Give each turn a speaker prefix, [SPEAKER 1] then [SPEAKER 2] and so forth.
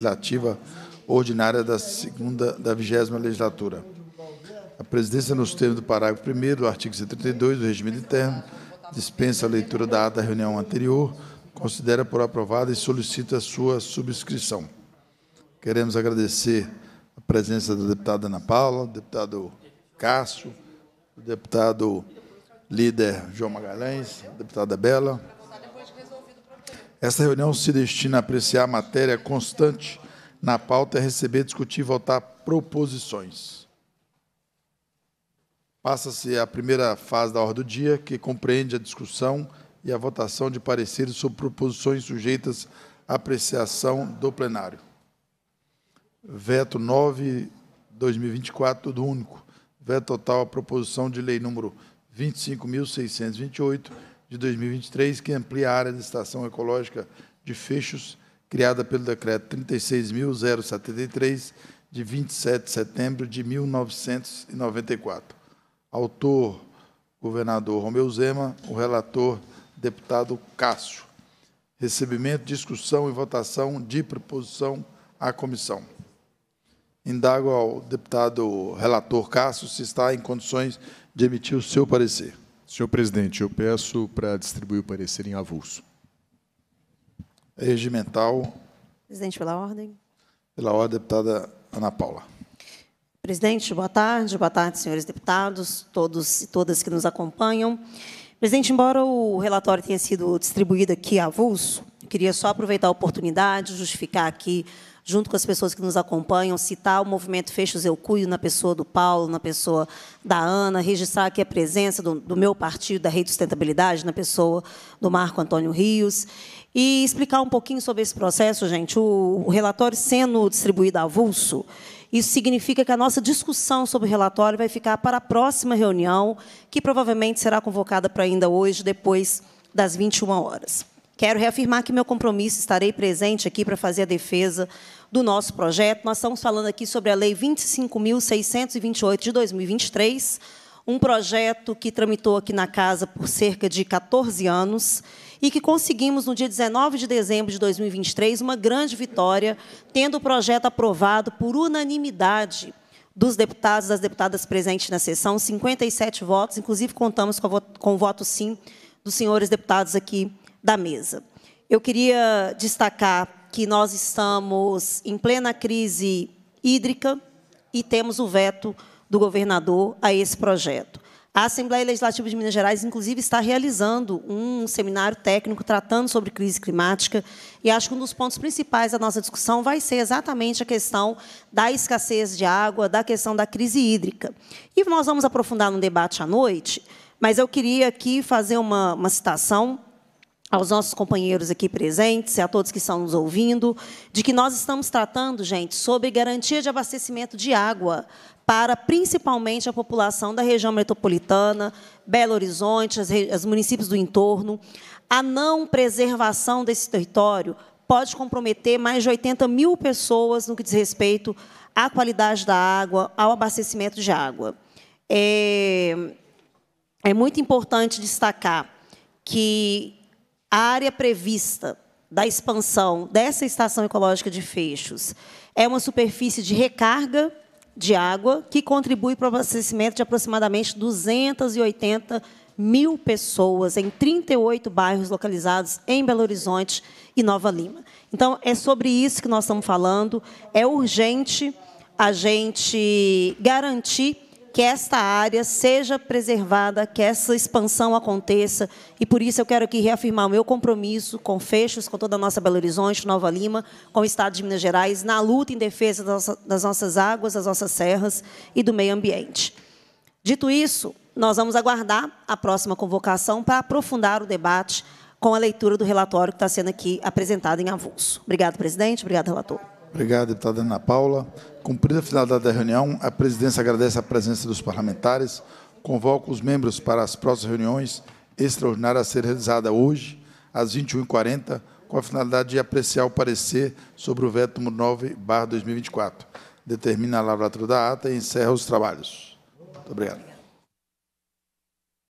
[SPEAKER 1] legislativa ordinária da segunda da vigésima legislatura. A presidência, nos termos do parágrafo 1 do artigo 132 do regimento interno, dispensa a leitura da ata da reunião anterior, considera por aprovada e solicita a sua subscrição. Queremos agradecer a presença da deputada Ana Paula, do deputado Cássio, do deputado líder João Magalhães, deputada Bela, esta reunião se destina a apreciar a matéria constante na pauta e receber, discutir e votar proposições. Passa-se a primeira fase da ordem do dia, que compreende a discussão e a votação de pareceres sobre proposições sujeitas à apreciação do plenário. Veto 9, 2024, tudo único. Veto total à proposição de lei número 25.628, de 2023, que amplia a área de estação ecológica de fechos, criada pelo decreto 36.073, de 27 de setembro de 1994. Autor, governador Romeu Zema, o relator, deputado Cássio. Recebimento, discussão e votação de proposição à comissão. Indago ao deputado relator Cássio se está em condições de emitir o seu parecer. Senhor presidente, eu peço para distribuir o parecer em avulso. Regimental.
[SPEAKER 2] Presidente, pela ordem.
[SPEAKER 1] Pela ordem, deputada Ana Paula.
[SPEAKER 2] Presidente, boa tarde. Boa tarde, senhores deputados, todos e todas que nos acompanham. Presidente, embora o relatório tenha sido distribuído aqui avulso, queria só aproveitar a oportunidade, justificar aqui junto com as pessoas que nos acompanham, citar o movimento Fechos Eu Cuido na pessoa do Paulo, na pessoa da Ana, registrar aqui a presença do, do meu partido, da Rede Sustentabilidade, na pessoa do Marco Antônio Rios. E explicar um pouquinho sobre esse processo, gente. O, o relatório sendo distribuído avulso, isso significa que a nossa discussão sobre o relatório vai ficar para a próxima reunião, que provavelmente será convocada para ainda hoje, depois das 21 horas. Quero reafirmar que meu compromisso, estarei presente aqui para fazer a defesa do nosso projeto. Nós estamos falando aqui sobre a Lei 25.628 de 2023, um projeto que tramitou aqui na Casa por cerca de 14 anos e que conseguimos, no dia 19 de dezembro de 2023, uma grande vitória, tendo o projeto aprovado por unanimidade dos deputados e das deputadas presentes na sessão, 57 votos, inclusive contamos com o voto sim dos senhores deputados aqui da mesa. Eu queria destacar que nós estamos em plena crise hídrica e temos o veto do governador a esse projeto. A Assembleia Legislativa de Minas Gerais, inclusive, está realizando um seminário técnico tratando sobre crise climática, e acho que um dos pontos principais da nossa discussão vai ser exatamente a questão da escassez de água, da questão da crise hídrica. E nós vamos aprofundar no debate à noite, mas eu queria aqui fazer uma, uma citação aos nossos companheiros aqui presentes, a todos que estão nos ouvindo, de que nós estamos tratando, gente, sobre garantia de abastecimento de água para principalmente a população da região metropolitana, Belo Horizonte, as, municípios do entorno. A não preservação desse território pode comprometer mais de 80 mil pessoas no que diz respeito à qualidade da água, ao abastecimento de água. É, é muito importante destacar que a área prevista da expansão dessa estação ecológica de Feixos é uma superfície de recarga de água que contribui para o abastecimento de aproximadamente 280 mil pessoas em 38 bairros localizados em Belo Horizonte e Nova Lima. Então, é sobre isso que nós estamos falando. É urgente a gente garantir que esta área seja preservada, que essa expansão aconteça. E por isso eu quero aqui reafirmar o meu compromisso com Fechos, com toda a nossa Belo Horizonte, Nova Lima, com o Estado de Minas Gerais, na luta em defesa das nossas águas, das nossas serras e do meio ambiente. Dito isso, nós vamos aguardar a próxima convocação para aprofundar o debate com a leitura do relatório que está sendo aqui apresentado em avulso. Obrigado, presidente. Obrigado, relator.
[SPEAKER 1] Obrigado, deputada Ana Paula. Cumprida a finalidade da reunião, a presidência agradece a presença dos parlamentares, convoca os membros para as próximas reuniões extraordinárias a ser realizada hoje, às 21h40, com a finalidade de apreciar o parecer sobre o veto número 9, barra 2024. Determina a lavratura da ata e encerra os trabalhos. Muito obrigado.